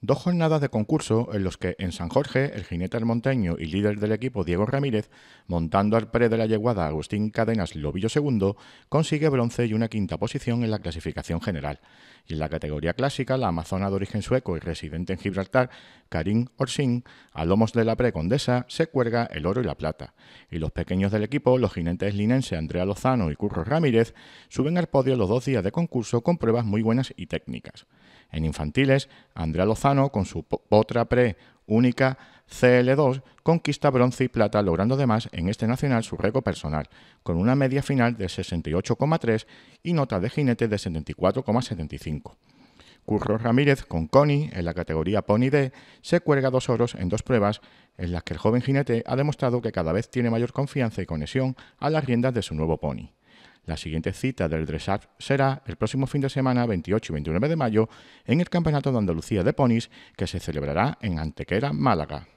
Dos jornadas de concurso en los que en San Jorge el jinete monteño y líder del equipo Diego Ramírez, montando al pre de la yeguada Agustín Cadenas Lobillo II, consigue bronce y una quinta posición en la clasificación general. Y en la categoría clásica, la amazona de origen sueco y residente en Gibraltar, Karin Orsin, a lomos de la pre condesa, se cuelga el oro y la plata. Y los pequeños del equipo, los jinetes linense Andrea Lozano y Curro Ramírez, suben al podio los dos días de concurso con pruebas muy buenas y técnicas. En infantiles, Andrea Lozano, con su otra pre única CL2, conquista bronce y plata, logrando además en este nacional su récord personal, con una media final de 68,3 y nota de jinete de 74,75. Curro Ramírez con Connie en la categoría Pony D se cuelga dos oros en dos pruebas en las que el joven jinete ha demostrado que cada vez tiene mayor confianza y conexión a las riendas de su nuevo pony. La siguiente cita del dressage será el próximo fin de semana 28 y 29 de mayo en el Campeonato de Andalucía de Ponis que se celebrará en Antequera, Málaga.